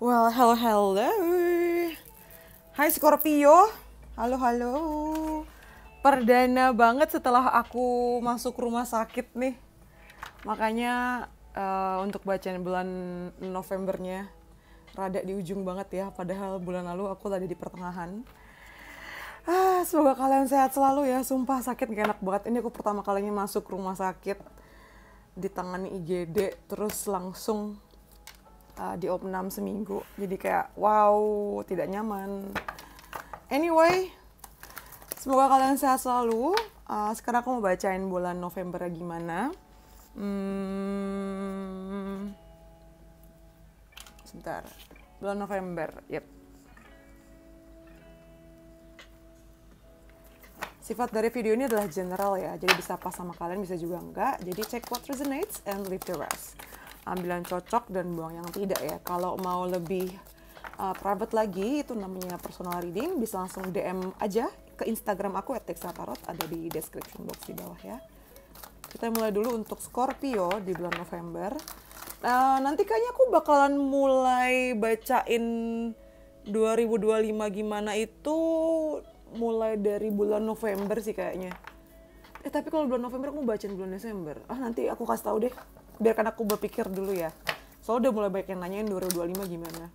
Well, hello, hello. Hai Scorpio. Halo, halo. Perdana banget setelah aku masuk rumah sakit nih. Makanya uh, untuk bacaan bulan Novembernya rada di ujung banget ya. Padahal bulan lalu aku tadi di pertengahan. Ah, semoga kalian sehat selalu ya. Sumpah sakit gak enak banget. Ini aku pertama kalinya masuk rumah sakit ditangani IGD terus langsung uh, di opnam seminggu jadi kayak wow tidak nyaman anyway semoga kalian sehat selalu uh, sekarang aku mau bacain bulan November gimana hmm, sebentar bulan November yep Sifat dari video ini adalah general ya, jadi bisa pas sama kalian, bisa juga enggak. Jadi check what resonates and leave the rest ambil yang cocok dan buang yang tidak ya kalau mau lebih uh, private lagi itu namanya personal reading bisa langsung DM aja ke Instagram aku @teksatarot ada di description box di bawah ya kita mulai dulu untuk Scorpio di bulan November uh, nanti kayaknya aku bakalan mulai bacain 2025 gimana itu mulai dari bulan November sih kayaknya. Eh tapi kalau bulan November aku bacain bulan Desember. Ah nanti aku kasih tahu deh biarkan aku berpikir dulu ya soalnya udah mulai banyak yang nanyain 2025 gimana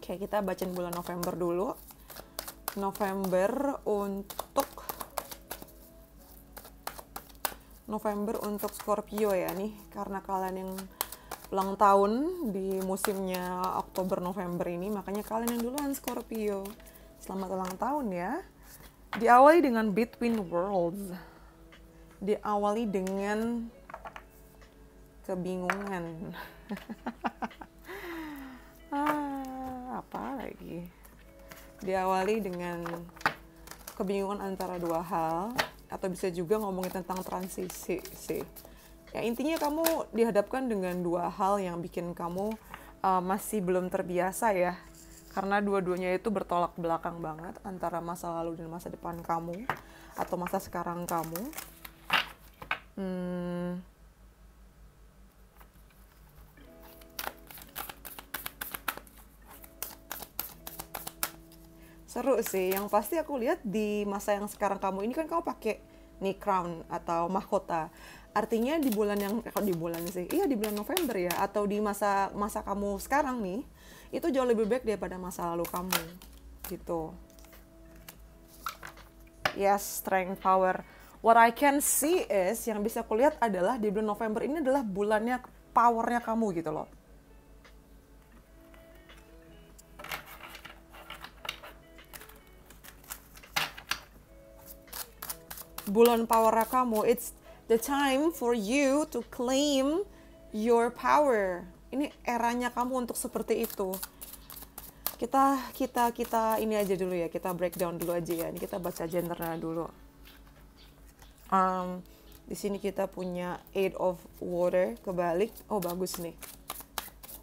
oke kita bacain bulan November dulu November untuk November untuk Scorpio ya nih karena kalian yang ulang tahun di musimnya Oktober November ini makanya kalian yang duluan Scorpio selamat ulang tahun ya diawali dengan Between Worlds diawali dengan kebingungan ah, apa lagi diawali dengan kebingungan antara dua hal atau bisa juga ngomongin tentang transisi sih ya intinya kamu dihadapkan dengan dua hal yang bikin kamu uh, masih belum terbiasa ya karena dua-duanya itu bertolak belakang banget antara masa lalu dan masa depan kamu atau masa sekarang kamu. Hmm, seru sih yang pasti aku lihat di masa yang sekarang kamu ini kan kamu pakai nih crown atau mahkota artinya di bulan yang eh, kalau di bulan sih iya di bulan November ya atau di masa masa kamu sekarang nih itu jauh lebih baik daripada masa lalu kamu gitu yes strength power what I can see is yang bisa kulihat adalah di bulan November ini adalah bulannya powernya kamu gitu loh bulan power kamu. It's the time for you to claim your power. Ini eranya kamu untuk seperti itu. Kita kita kita ini aja dulu ya. Kita breakdown dulu aja ya. Ini kita baca gendernya dulu. Um, di sini kita punya eight of water kebalik. Oh bagus nih.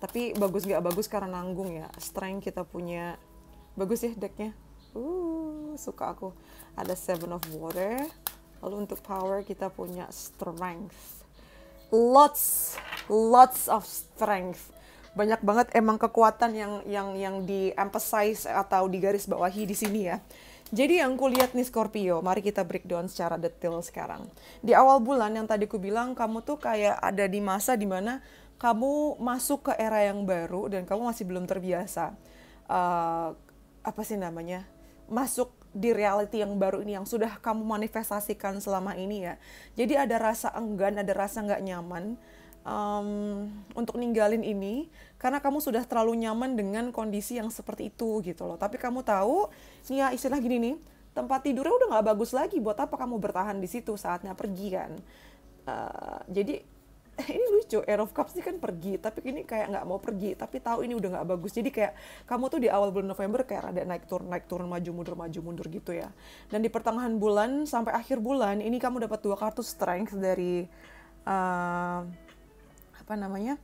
Tapi bagus nggak bagus karena nanggung ya. Strength kita punya bagus ya decknya. Uh, suka aku. Ada seven of water lalu untuk power kita punya strength lots lots of strength banyak banget emang kekuatan yang yang yang di emphasize atau digaris bawahi di sini ya jadi yang kulihat nih Scorpio, mari kita breakdown secara detail sekarang. Di awal bulan yang tadi ku bilang, kamu tuh kayak ada di masa dimana kamu masuk ke era yang baru dan kamu masih belum terbiasa. Uh, apa sih namanya? Masuk di reality yang baru ini yang sudah kamu manifestasikan selama ini ya jadi ada rasa enggan ada rasa nggak nyaman um, untuk ninggalin ini karena kamu sudah terlalu nyaman dengan kondisi yang seperti itu gitu loh tapi kamu tahu ya istilah gini nih tempat tidurnya udah nggak bagus lagi buat apa kamu bertahan di situ saatnya pergi kan uh, jadi ini lucu Air of Cups ini kan pergi tapi ini kayak nggak mau pergi tapi tahu ini udah nggak bagus jadi kayak kamu tuh di awal bulan November kayak ada naik turun naik turun maju mundur maju mundur gitu ya dan di pertengahan bulan sampai akhir bulan ini kamu dapat dua kartu strength dari uh, apa namanya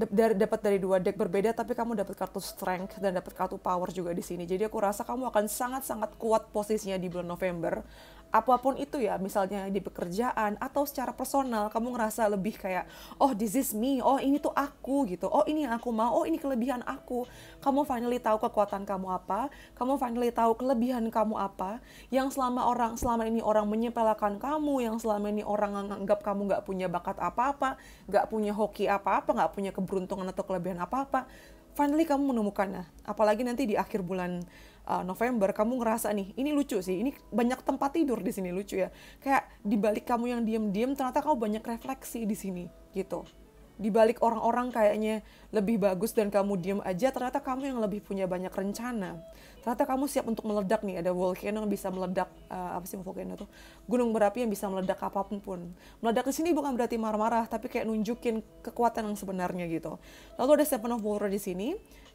dari dapat dari dua deck berbeda tapi kamu dapat kartu strength dan dapat kartu power juga di sini. Jadi aku rasa kamu akan sangat-sangat kuat posisinya di bulan November apapun itu ya misalnya di pekerjaan atau secara personal kamu ngerasa lebih kayak oh this is me oh ini tuh aku gitu oh ini yang aku mau oh ini kelebihan aku kamu finally tahu kekuatan kamu apa kamu finally tahu kelebihan kamu apa yang selama orang selama ini orang menyepelekan kamu yang selama ini orang nganggap kamu nggak punya bakat apa-apa nggak punya hoki apa-apa nggak punya keberuntungan atau kelebihan apa-apa finally kamu menemukannya apalagi nanti di akhir bulan uh, November kamu ngerasa nih ini lucu sih ini banyak tempat tidur di sini lucu ya kayak di balik kamu yang diem-diem ternyata kamu banyak refleksi di sini gitu di balik orang-orang kayaknya lebih bagus dan kamu diem aja, ternyata kamu yang lebih punya banyak rencana. Ternyata kamu siap untuk meledak nih, ada volcano yang bisa meledak, uh, apa sih volcano tuh? Gunung berapi yang bisa meledak apapun pun. Meledak di sini bukan berarti marah-marah, tapi kayak nunjukin kekuatan yang sebenarnya gitu. Lalu ada Seven of Water di sini,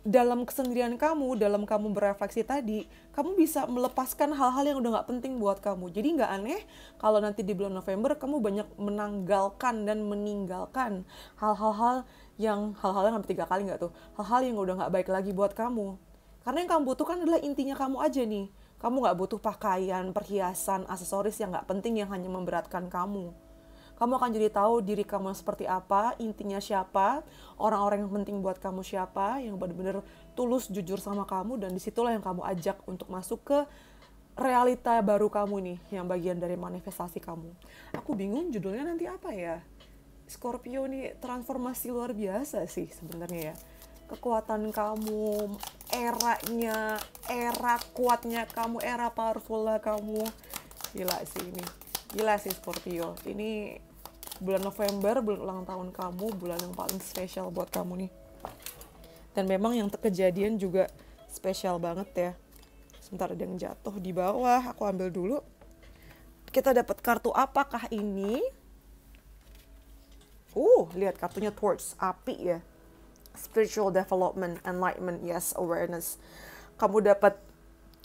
dalam kesendirian kamu, dalam kamu berefleksi tadi, kamu bisa melepaskan hal-hal yang udah nggak penting buat kamu. Jadi nggak aneh kalau nanti di bulan November kamu banyak menanggalkan dan meninggalkan hal-hal yang hal-hal yang hampir tiga kali nggak tuh hal-hal yang udah nggak baik lagi buat kamu karena yang kamu butuhkan adalah intinya kamu aja nih kamu nggak butuh pakaian perhiasan aksesoris yang nggak penting yang hanya memberatkan kamu kamu akan jadi tahu diri kamu seperti apa intinya siapa orang-orang yang penting buat kamu siapa yang benar-benar tulus jujur sama kamu dan disitulah yang kamu ajak untuk masuk ke realita baru kamu nih yang bagian dari manifestasi kamu aku bingung judulnya nanti apa ya Scorpio ini transformasi luar biasa sih sebenarnya ya. Kekuatan kamu, eranya, era kuatnya kamu, era powerful lah kamu. Gila sih ini. Gila sih Scorpio. Ini bulan November, bulan ulang tahun kamu, bulan yang paling spesial buat kamu nih. Dan memang yang kejadian juga spesial banget ya. Sebentar ada yang jatuh di bawah, aku ambil dulu. Kita dapat kartu apakah ini? Oh lihat kartunya towards api ya. Spiritual development, enlightenment, yes, awareness. Kamu dapat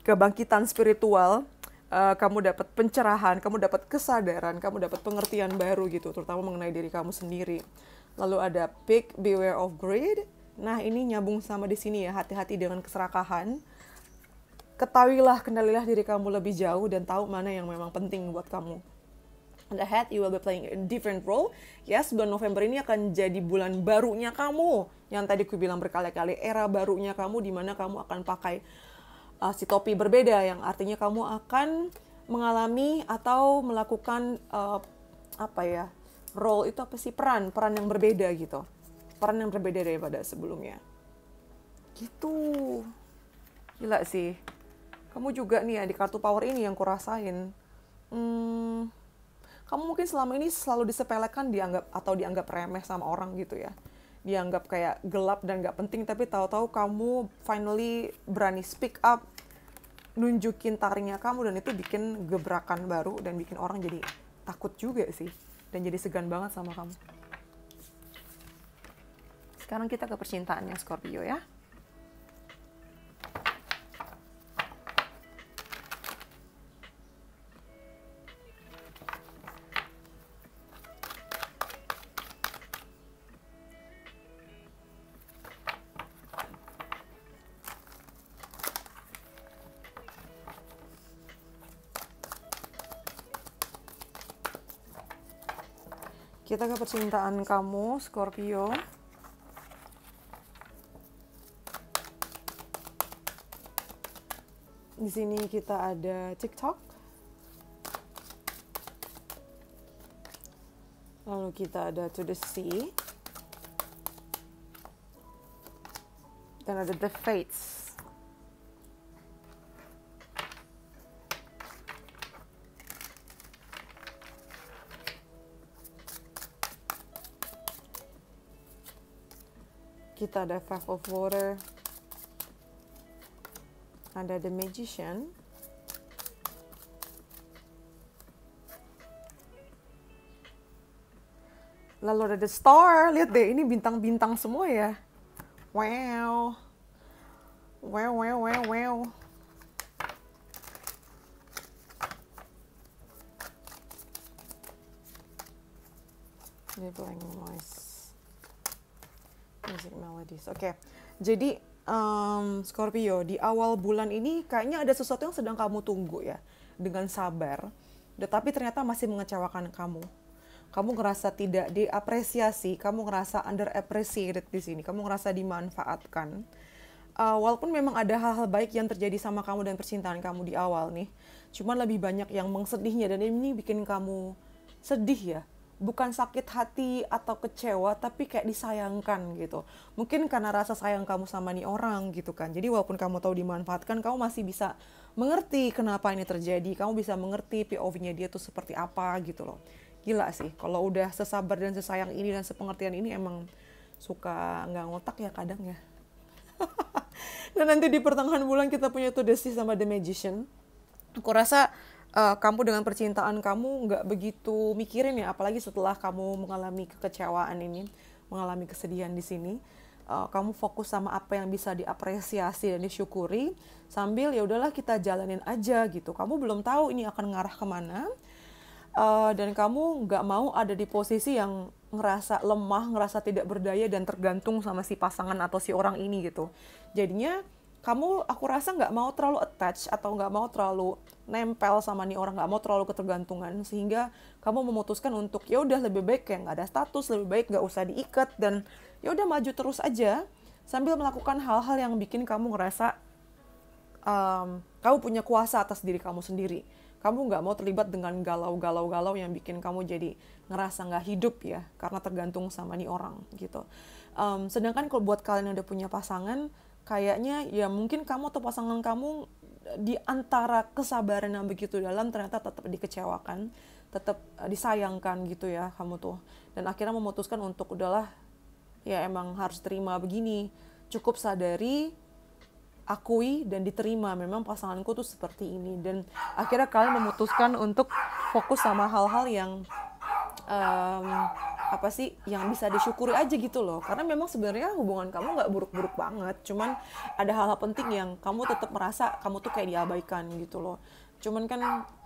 kebangkitan spiritual, uh, kamu dapat pencerahan, kamu dapat kesadaran, kamu dapat pengertian baru gitu, terutama mengenai diri kamu sendiri. Lalu ada pick beware of greed. Nah, ini nyambung sama di sini ya, hati-hati dengan keserakahan. Ketahuilah, kendalilah diri kamu lebih jauh dan tahu mana yang memang penting buat kamu ahead you will be playing a different role. Yes, bulan November ini akan jadi bulan barunya kamu. Yang tadi aku bilang berkali-kali era barunya kamu di mana kamu akan pakai uh, si topi berbeda yang artinya kamu akan mengalami atau melakukan uh, apa ya? role itu apa sih peran, peran yang berbeda gitu. Peran yang berbeda daripada sebelumnya. Gitu. Gila sih. Kamu juga nih ya di kartu power ini yang kurasain. Hmm, kamu mungkin selama ini selalu disepelekan dianggap atau dianggap remeh sama orang gitu ya dianggap kayak gelap dan gak penting tapi tahu-tahu kamu finally berani speak up nunjukin taringnya kamu dan itu bikin gebrakan baru dan bikin orang jadi takut juga sih dan jadi segan banget sama kamu sekarang kita ke percintaannya Scorpio ya Kita ke percintaan kamu, Scorpio. Di sini kita ada TikTok. Lalu kita ada To The Sea. Dan ada The Fates. kita ada five of water ada the magician lalu ada the star lihat deh ini bintang-bintang semua ya wow wow wow wow wow Nibbling noise. Music melodies. Oke. Okay. Jadi um, Scorpio di awal bulan ini kayaknya ada sesuatu yang sedang kamu tunggu ya dengan sabar. Tetapi ternyata masih mengecewakan kamu. Kamu ngerasa tidak diapresiasi, kamu ngerasa underappreciated di sini, kamu ngerasa dimanfaatkan. Uh, walaupun memang ada hal-hal baik yang terjadi sama kamu dan percintaan kamu di awal nih, cuman lebih banyak yang mengsedihnya dan ini bikin kamu sedih ya bukan sakit hati atau kecewa tapi kayak disayangkan gitu mungkin karena rasa sayang kamu sama nih orang gitu kan jadi walaupun kamu tahu dimanfaatkan kamu masih bisa mengerti kenapa ini terjadi kamu bisa mengerti POV-nya dia tuh seperti apa gitu loh gila sih kalau udah sesabar dan sesayang ini dan sepengertian ini emang suka nggak ngotak ya kadang ya dan nanti di pertengahan bulan kita punya tuh desi sama The Magician aku rasa uh, kamu dengan percintaan kamu nggak begitu mikirin ya apalagi setelah kamu mengalami kekecewaan ini mengalami kesedihan di sini uh, kamu fokus sama apa yang bisa diapresiasi dan disyukuri sambil ya udahlah kita jalanin aja gitu kamu belum tahu ini akan ngarah kemana uh, dan kamu nggak mau ada di posisi yang ngerasa lemah ngerasa tidak berdaya dan tergantung sama si pasangan atau si orang ini gitu jadinya kamu aku rasa nggak mau terlalu attach atau nggak mau terlalu nempel sama nih orang nggak mau terlalu ketergantungan sehingga kamu memutuskan untuk ya udah lebih baik kayak nggak ada status lebih baik nggak usah diikat dan ya udah maju terus aja sambil melakukan hal-hal yang bikin kamu ngerasa um, kamu punya kuasa atas diri kamu sendiri kamu nggak mau terlibat dengan galau-galau-galau yang bikin kamu jadi ngerasa nggak hidup ya karena tergantung sama nih orang gitu um, sedangkan kalau buat kalian yang udah punya pasangan kayaknya ya mungkin kamu atau pasangan kamu di antara kesabaran yang begitu dalam ternyata tetap dikecewakan, tetap eh, disayangkan gitu ya kamu tuh. Dan akhirnya memutuskan untuk udahlah ya emang harus terima begini. Cukup sadari, akui dan diterima memang pasanganku tuh seperti ini dan akhirnya kalian memutuskan untuk fokus sama hal-hal yang um, apa sih yang bisa disyukuri aja gitu loh karena memang sebenarnya hubungan kamu nggak buruk-buruk banget cuman ada hal-hal penting yang kamu tetap merasa kamu tuh kayak diabaikan gitu loh cuman kan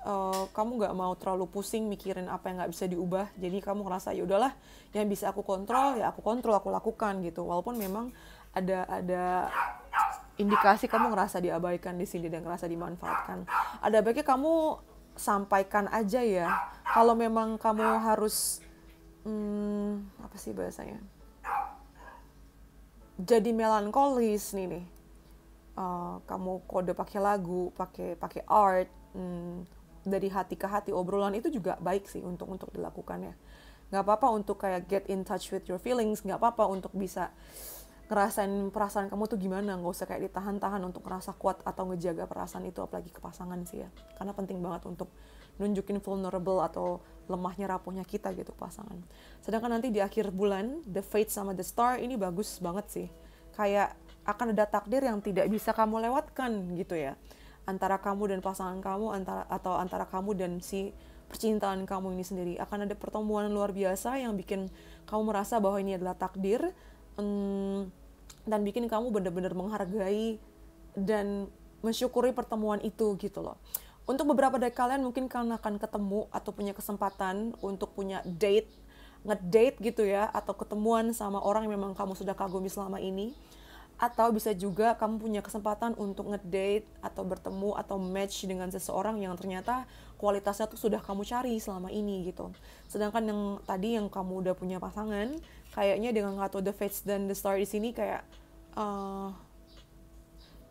uh, kamu nggak mau terlalu pusing mikirin apa yang nggak bisa diubah jadi kamu ngerasa ya udahlah yang bisa aku kontrol ya aku kontrol aku lakukan gitu walaupun memang ada ada indikasi kamu ngerasa diabaikan di sini dan ngerasa dimanfaatkan ada baiknya kamu sampaikan aja ya. Kalau memang kamu harus hmm, apa sih bahasanya? Jadi melankolis nih nih. Uh, kamu kode pakai lagu, pakai pakai art, hmm, dari hati ke hati obrolan itu juga baik sih untuk untuk dilakukannya. Nggak apa-apa untuk kayak get in touch with your feelings, nggak apa-apa untuk bisa ngerasain perasaan kamu tuh gimana nggak usah kayak ditahan-tahan untuk ngerasa kuat atau ngejaga perasaan itu apalagi ke pasangan sih ya karena penting banget untuk nunjukin vulnerable atau lemahnya rapuhnya kita gitu pasangan sedangkan nanti di akhir bulan the fate sama the star ini bagus banget sih kayak akan ada takdir yang tidak bisa kamu lewatkan gitu ya antara kamu dan pasangan kamu antara atau antara kamu dan si percintaan kamu ini sendiri akan ada pertemuan luar biasa yang bikin kamu merasa bahwa ini adalah takdir hmm, dan bikin kamu benar-benar menghargai dan mensyukuri pertemuan itu gitu loh. Untuk beberapa dari kalian mungkin kalian akan ketemu atau punya kesempatan untuk punya date, ngedate gitu ya, atau ketemuan sama orang yang memang kamu sudah kagumi selama ini. Atau bisa juga kamu punya kesempatan untuk ngedate atau bertemu atau match dengan seseorang yang ternyata kualitasnya tuh sudah kamu cari selama ini gitu. Sedangkan yang tadi yang kamu udah punya pasangan, kayaknya dengan the Fates dan The Star di sini kayak uh,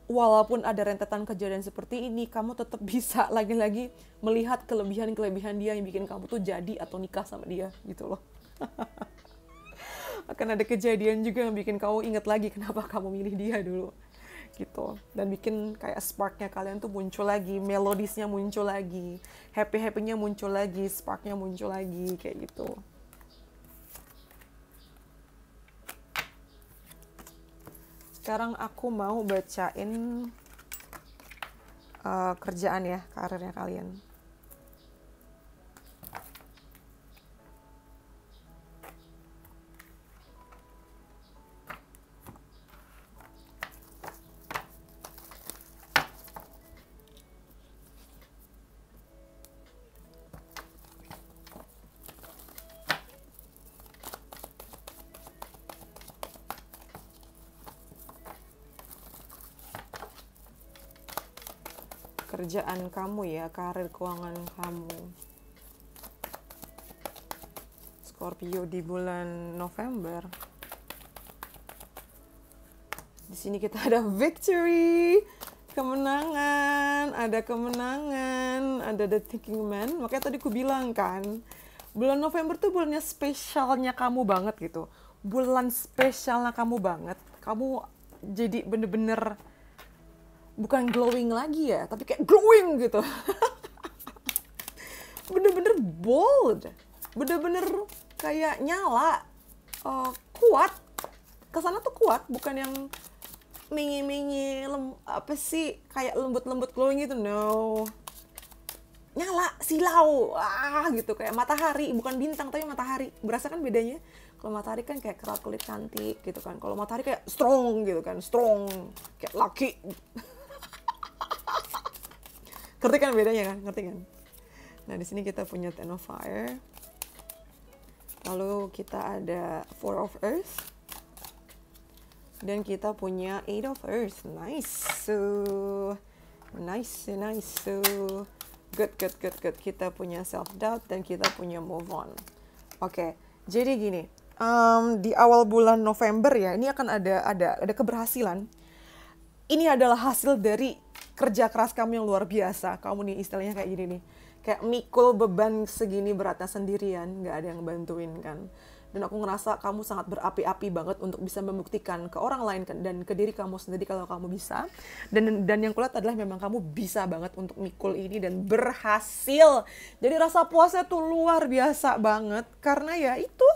walaupun ada rentetan kejadian seperti ini, kamu tetap bisa lagi-lagi melihat kelebihan-kelebihan dia yang bikin kamu tuh jadi atau nikah sama dia gitu loh. Akan ada kejadian juga yang bikin kamu inget lagi kenapa kamu milih dia dulu gitu dan bikin kayak sparknya kalian tuh muncul lagi melodisnya muncul lagi happy happynya muncul lagi sparknya muncul lagi kayak gitu sekarang aku mau bacain uh, kerjaan ya karirnya kalian kerjaan kamu ya, karir keuangan kamu. Scorpio di bulan November. Di sini kita ada victory, kemenangan, ada kemenangan, ada the thinking man. Makanya tadi ku bilang kan, bulan November tuh bulannya spesialnya kamu banget gitu. Bulan spesialnya kamu banget. Kamu jadi bener-bener bukan glowing lagi ya tapi kayak glowing gitu bener-bener bold bener-bener kayak nyala uh, kuat kesana tuh kuat bukan yang mingi-mingi, menye apa sih kayak lembut-lembut glowing gitu no nyala silau ah gitu kayak matahari bukan bintang tapi matahari berasa kan bedanya kalau matahari kan kayak kerak kulit cantik gitu kan kalau matahari kayak strong gitu kan strong kayak laki ngerti kan bedanya kan ngerti kan nah di sini kita punya ten of fire lalu kita ada four of earth dan kita punya eight of earth nice so nice nice so good good good good kita punya self doubt dan kita punya move on oke okay, jadi gini um, di awal bulan November ya ini akan ada ada ada keberhasilan ini adalah hasil dari kerja keras kamu yang luar biasa kamu nih istilahnya kayak gini nih kayak mikul beban segini beratnya sendirian nggak ada yang bantuin kan dan aku ngerasa kamu sangat berapi-api banget untuk bisa membuktikan ke orang lain kan dan ke diri kamu sendiri kalau kamu bisa dan dan yang kulihat adalah memang kamu bisa banget untuk mikul ini dan berhasil jadi rasa puasnya tuh luar biasa banget karena ya itu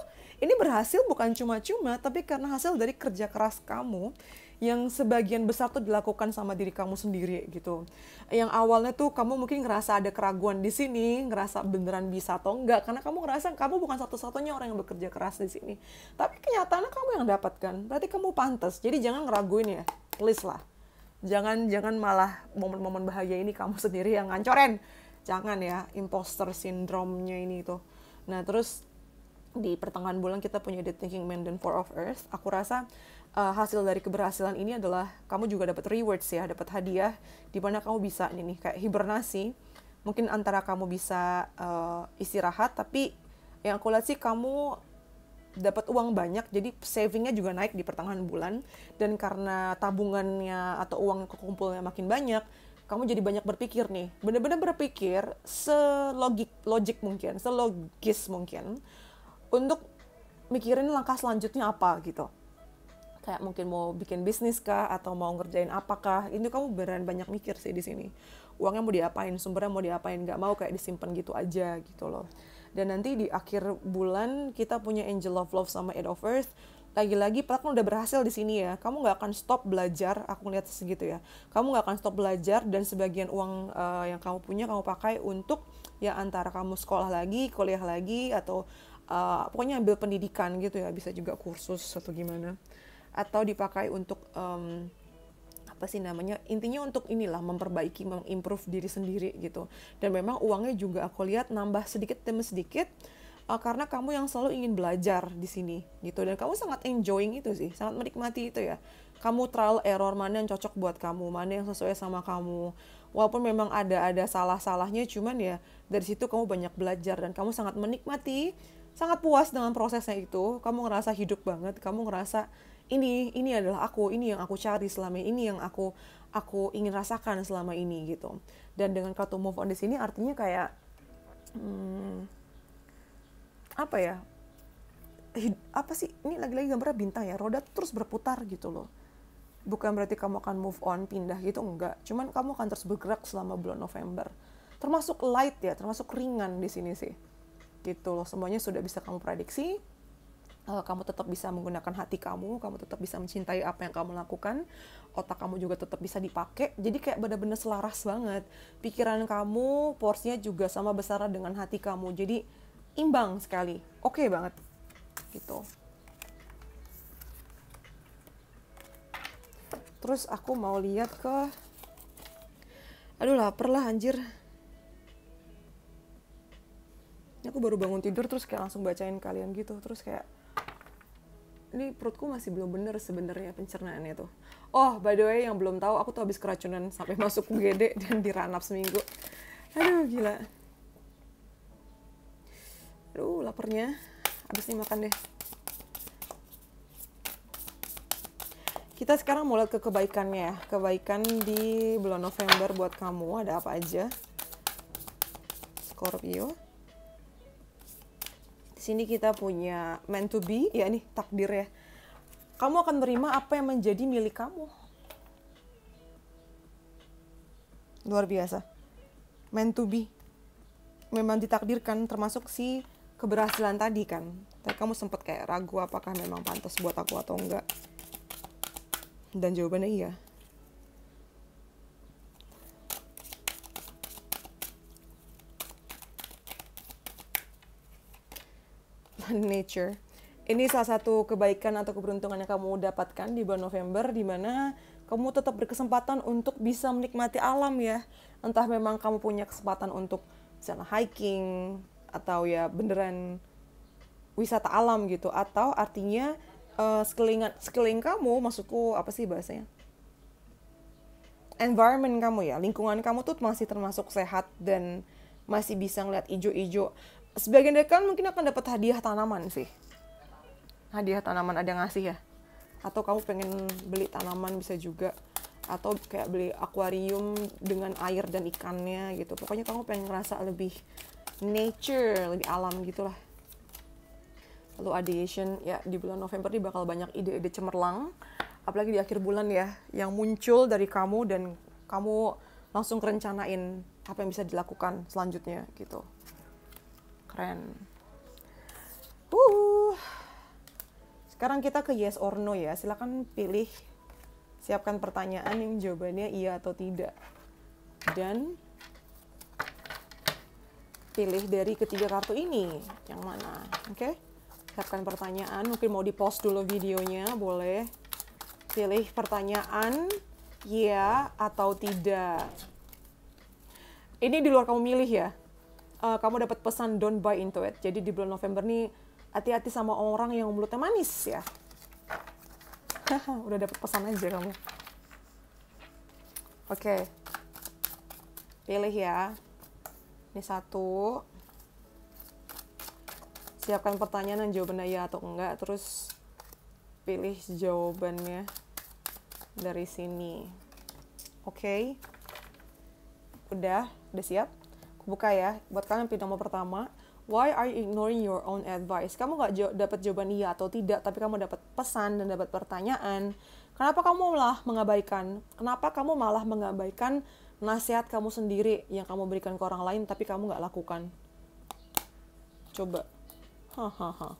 ini berhasil bukan cuma-cuma tapi karena hasil dari kerja keras kamu yang sebagian besar tuh dilakukan sama diri kamu sendiri gitu. Yang awalnya tuh kamu mungkin ngerasa ada keraguan di sini, ngerasa beneran bisa atau enggak karena kamu ngerasa kamu bukan satu-satunya orang yang bekerja keras di sini. Tapi kenyataannya kamu yang dapatkan. Berarti kamu pantas. Jadi jangan ngeraguin ya. Please lah. Jangan jangan malah momen-momen bahagia ini kamu sendiri yang ngancoren. Jangan ya imposter sindromnya ini tuh. Nah, terus di pertengahan bulan kita punya The Thinking Man dan Four of Earth. Aku rasa uh, hasil dari keberhasilan ini adalah kamu juga dapat rewards ya, dapat hadiah di mana kamu bisa ini nih kayak hibernasi. Mungkin antara kamu bisa uh, istirahat tapi yang aku lihat sih kamu dapat uang banyak jadi savingnya juga naik di pertengahan bulan dan karena tabungannya atau uang kekumpulnya makin banyak kamu jadi banyak berpikir nih bener-bener berpikir selogik logik mungkin selogis mungkin untuk mikirin langkah selanjutnya apa gitu kayak mungkin mau bikin bisnis kah atau mau ngerjain apakah ini kamu beran banyak mikir sih di sini uangnya mau diapain sumbernya mau diapain nggak mau kayak disimpan gitu aja gitu loh dan nanti di akhir bulan kita punya Angel of Love sama Ed of Earth lagi-lagi pelaku kan udah berhasil di sini ya kamu nggak akan stop belajar aku lihat segitu ya kamu nggak akan stop belajar dan sebagian uang uh, yang kamu punya kamu pakai untuk ya antara kamu sekolah lagi kuliah lagi atau uh, pokoknya ambil pendidikan gitu ya bisa juga kursus atau gimana atau dipakai untuk um, apa sih namanya intinya untuk inilah memperbaiki mengimprove diri sendiri gitu dan memang uangnya juga aku lihat nambah sedikit demi sedikit uh, karena kamu yang selalu ingin belajar di sini gitu dan kamu sangat enjoying itu sih sangat menikmati itu ya kamu trial error mana yang cocok buat kamu mana yang sesuai sama kamu walaupun memang ada ada salah salahnya cuman ya dari situ kamu banyak belajar dan kamu sangat menikmati sangat puas dengan prosesnya itu kamu ngerasa hidup banget kamu ngerasa ini ini adalah aku ini yang aku cari selama ini yang aku aku ingin rasakan selama ini gitu dan dengan kartu move on di sini artinya kayak hmm, apa ya apa sih ini lagi-lagi gambarnya bintang ya roda terus berputar gitu loh bukan berarti kamu akan move on pindah gitu enggak cuman kamu akan terus bergerak selama bulan November termasuk light ya termasuk ringan di sini sih gitu loh semuanya sudah bisa kamu prediksi uh, kamu tetap bisa menggunakan hati kamu, kamu tetap bisa mencintai apa yang kamu lakukan, otak kamu juga tetap bisa dipakai. Jadi kayak bener-bener selaras banget. Pikiran kamu porsinya juga sama besar dengan hati kamu. Jadi imbang sekali. Oke okay banget. Gitu. Terus aku mau lihat ke Aduh lapar lah anjir. Aku baru bangun tidur terus kayak langsung bacain kalian gitu. Terus kayak ini perutku masih belum bener sebenarnya pencernaannya tuh. Oh, by the way yang belum tahu aku tuh habis keracunan sampai masuk UGD dan diranap seminggu. Aduh, gila. Aduh, laparnya. Habis ini makan deh. Kita sekarang mulai ke kebaikannya ya. Kebaikan di bulan November buat kamu ada apa aja? Scorpio sini kita punya meant to be, ya nih takdir ya. Kamu akan menerima apa yang menjadi milik kamu. Luar biasa. Meant to be. Memang ditakdirkan termasuk si keberhasilan tadi kan. Tapi kamu sempat kayak ragu apakah memang pantas buat aku atau enggak. Dan jawabannya iya. nature. Ini salah satu kebaikan atau keberuntungan yang kamu dapatkan di bulan November, di mana kamu tetap berkesempatan untuk bisa menikmati alam ya. Entah memang kamu punya kesempatan untuk misalnya hiking, atau ya beneran wisata alam gitu, atau artinya uh, sekelilingan sekeliling kamu maksudku apa sih bahasanya environment kamu ya lingkungan kamu tuh masih termasuk sehat dan masih bisa ngeliat ijo-ijo sebagian dari kalian mungkin akan dapat hadiah tanaman sih hadiah tanaman ada yang ngasih ya atau kamu pengen beli tanaman bisa juga atau kayak beli akuarium dengan air dan ikannya gitu pokoknya kamu pengen ngerasa lebih nature lebih alam gitulah lalu ideation ya di bulan November ini bakal banyak ide-ide cemerlang apalagi di akhir bulan ya yang muncul dari kamu dan kamu langsung rencanain apa yang bisa dilakukan selanjutnya gitu keren uh sekarang kita ke yes or no ya silahkan pilih siapkan pertanyaan yang jawabannya iya atau tidak dan pilih dari ketiga kartu ini yang mana oke okay? siapkan pertanyaan mungkin mau di post dulu videonya boleh pilih pertanyaan iya atau tidak ini di luar kamu milih ya uh, kamu dapat pesan don't buy into it. Jadi di bulan November nih hati-hati sama orang yang mulutnya manis ya. Udah dapat pesan aja kamu. Oke. Okay. Pilih ya. Ini satu. Siapkan pertanyaan dan jawabannya ya atau enggak, terus pilih jawabannya dari sini. Oke. Okay. Udah, udah siap? buka ya buat kalian pilih nomor pertama why are you ignoring your own advice kamu nggak dapat jawaban iya atau tidak tapi kamu dapat pesan dan dapat pertanyaan kenapa kamu malah mengabaikan kenapa kamu malah mengabaikan nasihat kamu sendiri yang kamu berikan ke orang lain tapi kamu nggak lakukan coba hahaha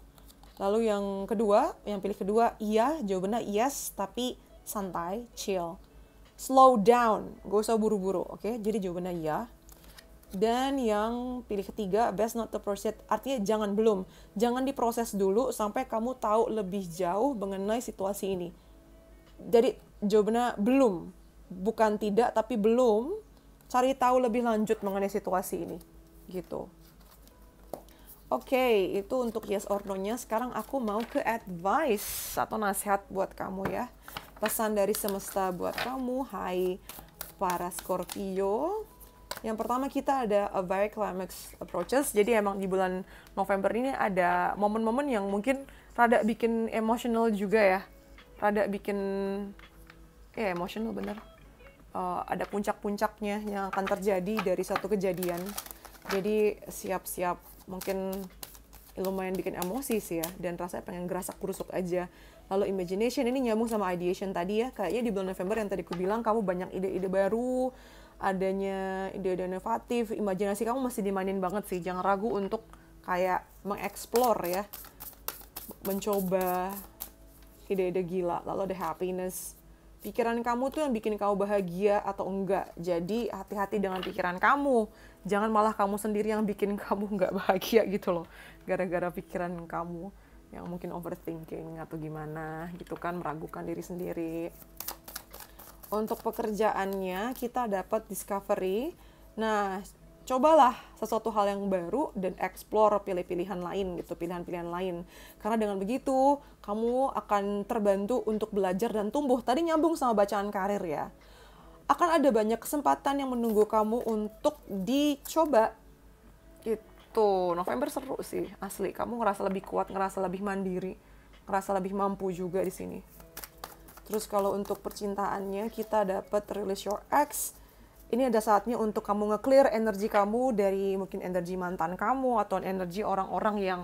lalu yang kedua yang pilih kedua iya jawabannya yes tapi santai chill slow down gak usah buru-buru oke okay? jadi jawabannya iya dan yang pilih ketiga, best not to proceed, artinya jangan belum. Jangan diproses dulu sampai kamu tahu lebih jauh mengenai situasi ini. Jadi jawabannya belum, bukan tidak tapi belum. Cari tahu lebih lanjut mengenai situasi ini, gitu. Oke, okay, itu untuk yes or no-nya. Sekarang aku mau ke advice atau nasihat buat kamu ya. Pesan dari semesta buat kamu, hai para Scorpio. Yang pertama kita ada a very climax approaches. Jadi emang di bulan November ini ada momen-momen yang mungkin rada bikin emosional juga ya. Rada bikin ya emosional bener. Uh, ada puncak-puncaknya yang akan terjadi dari satu kejadian. Jadi siap-siap mungkin lumayan bikin emosi sih ya dan rasanya pengen gerasak kurusuk aja lalu imagination ini nyambung sama ideation tadi ya kayaknya di bulan November yang tadi aku bilang kamu banyak ide-ide baru adanya ide-ide inovatif, imajinasi kamu masih dimainin banget sih. Jangan ragu untuk kayak mengeksplor ya, mencoba ide-ide gila. Lalu ada happiness. Pikiran kamu tuh yang bikin kamu bahagia atau enggak. Jadi hati-hati dengan pikiran kamu. Jangan malah kamu sendiri yang bikin kamu enggak bahagia gitu loh. Gara-gara pikiran kamu yang mungkin overthinking atau gimana gitu kan meragukan diri sendiri untuk pekerjaannya kita dapat discovery. Nah, cobalah sesuatu hal yang baru dan explore pilih-pilihan lain gitu, pilihan-pilihan lain. Karena dengan begitu, kamu akan terbantu untuk belajar dan tumbuh. Tadi nyambung sama bacaan karir ya. Akan ada banyak kesempatan yang menunggu kamu untuk dicoba. Itu November seru sih, asli. Kamu ngerasa lebih kuat, ngerasa lebih mandiri, ngerasa lebih mampu juga di sini. Terus kalau untuk percintaannya kita dapat release your ex. Ini ada saatnya untuk kamu nge-clear energi kamu dari mungkin energi mantan kamu atau energi orang-orang yang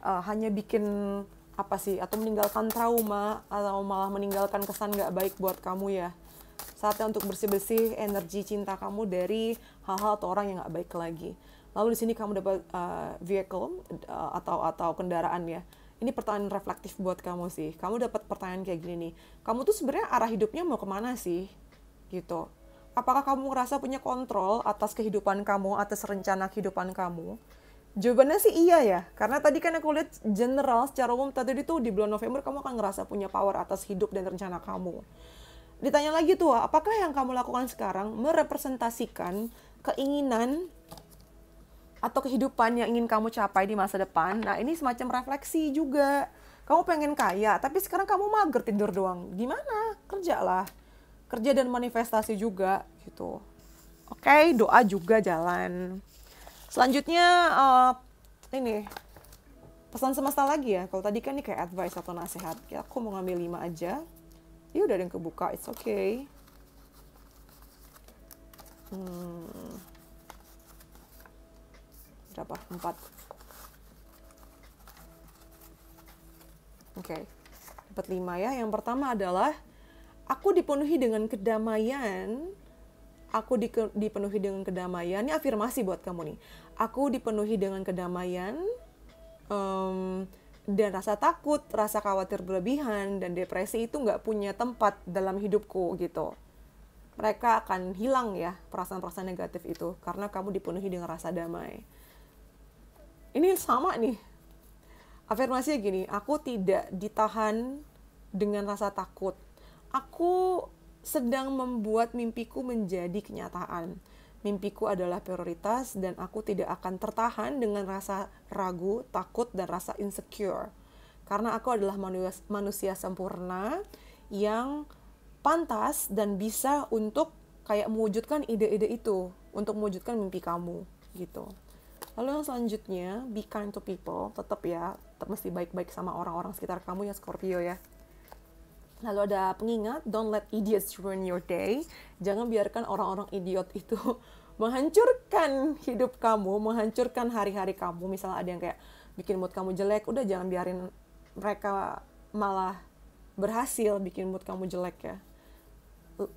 uh, hanya bikin apa sih atau meninggalkan trauma atau malah meninggalkan kesan nggak baik buat kamu ya. Saatnya untuk bersih-bersih energi cinta kamu dari hal-hal atau orang yang nggak baik lagi. Lalu di sini kamu dapat uh, vehicle uh, atau atau kendaraan ya ini pertanyaan reflektif buat kamu sih kamu dapat pertanyaan kayak gini nih kamu tuh sebenarnya arah hidupnya mau kemana sih gitu apakah kamu ngerasa punya kontrol atas kehidupan kamu atas rencana kehidupan kamu Jawabannya sih iya ya, karena tadi kan aku lihat general secara umum tadi itu di bulan November kamu akan ngerasa punya power atas hidup dan rencana kamu. Ditanya lagi tuh, apakah yang kamu lakukan sekarang merepresentasikan keinginan atau kehidupan yang ingin kamu capai di masa depan. Nah, ini semacam refleksi juga. Kamu pengen kaya, tapi sekarang kamu mager tidur doang. Gimana? Kerjalah. Kerja dan manifestasi juga gitu. Oke, okay, doa juga jalan. Selanjutnya uh, ini pesan semesta lagi ya. Kalau tadi kan ini kayak advice atau nasihat. Ya, aku mau ngambil lima aja. Ini udah ada yang kebuka, it's okay. Hmm berapa? 4 oke okay. dapat 5 ya yang pertama adalah aku dipenuhi dengan kedamaian aku dipenuhi dengan kedamaian ini afirmasi buat kamu nih aku dipenuhi dengan kedamaian um, dan rasa takut, rasa khawatir berlebihan, dan depresi itu nggak punya tempat dalam hidupku gitu. Mereka akan hilang ya perasaan-perasaan negatif itu karena kamu dipenuhi dengan rasa damai ini sama nih afirmasinya gini aku tidak ditahan dengan rasa takut aku sedang membuat mimpiku menjadi kenyataan mimpiku adalah prioritas dan aku tidak akan tertahan dengan rasa ragu takut dan rasa insecure karena aku adalah manusia, manusia sempurna yang pantas dan bisa untuk kayak mewujudkan ide-ide itu untuk mewujudkan mimpi kamu gitu. Lalu yang selanjutnya, be kind to people, tetap ya, tetap mesti baik-baik sama orang-orang sekitar kamu ya Scorpio ya. Lalu ada pengingat, don't let idiots ruin your day. Jangan biarkan orang-orang idiot itu menghancurkan hidup kamu, menghancurkan hari-hari kamu. Misalnya ada yang kayak bikin mood kamu jelek, udah jangan biarin mereka malah berhasil bikin mood kamu jelek ya.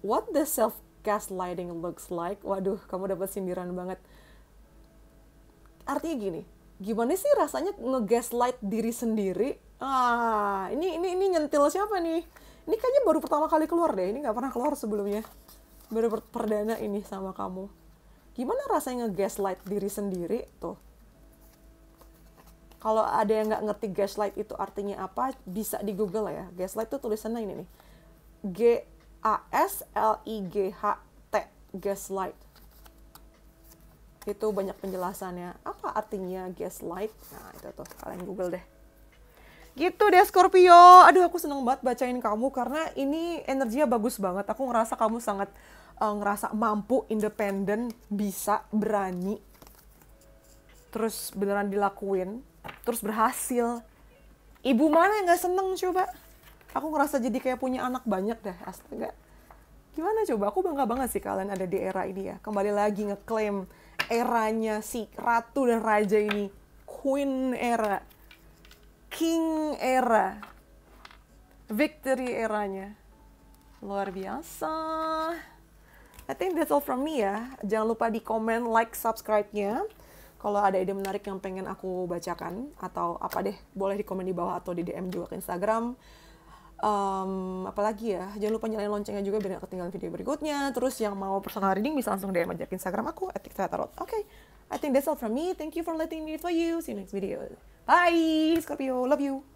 What the self gaslighting looks like? Waduh, kamu dapat sindiran banget artinya gini gimana sih rasanya ngegaslight diri sendiri ah ini ini ini nyentil siapa nih ini kayaknya baru pertama kali keluar deh ini nggak pernah keluar sebelumnya baru per perdana ini sama kamu gimana rasanya ngegaslight diri sendiri tuh kalau ada yang nggak ngerti gaslight itu artinya apa bisa di google ya gaslight itu tulisannya ini nih G A S L I G H T gaslight itu banyak penjelasannya apa artinya gaslight nah itu tuh kalian google deh gitu deh Scorpio aduh aku seneng banget bacain kamu karena ini energinya bagus banget aku ngerasa kamu sangat uh, ngerasa mampu independen bisa berani terus beneran dilakuin terus berhasil ibu mana yang gak seneng coba aku ngerasa jadi kayak punya anak banyak dah astaga gimana coba aku bangga banget sih kalian ada di era ini ya kembali lagi ngeklaim eranya si ratu dan raja ini queen era king era victory eranya luar biasa I think that's all from me ya jangan lupa di comment, like subscribe-nya kalau ada ide menarik yang pengen aku bacakan atau apa deh boleh di komen di bawah atau di DM juga ke Instagram um, apalagi ya jangan lupa nyalain loncengnya juga biar gak ketinggalan video berikutnya terus yang mau personal reading bisa langsung DM aja ke Instagram aku saya tarot oke okay. I think that's all from me thank you for letting me for you see you next video bye Scorpio love you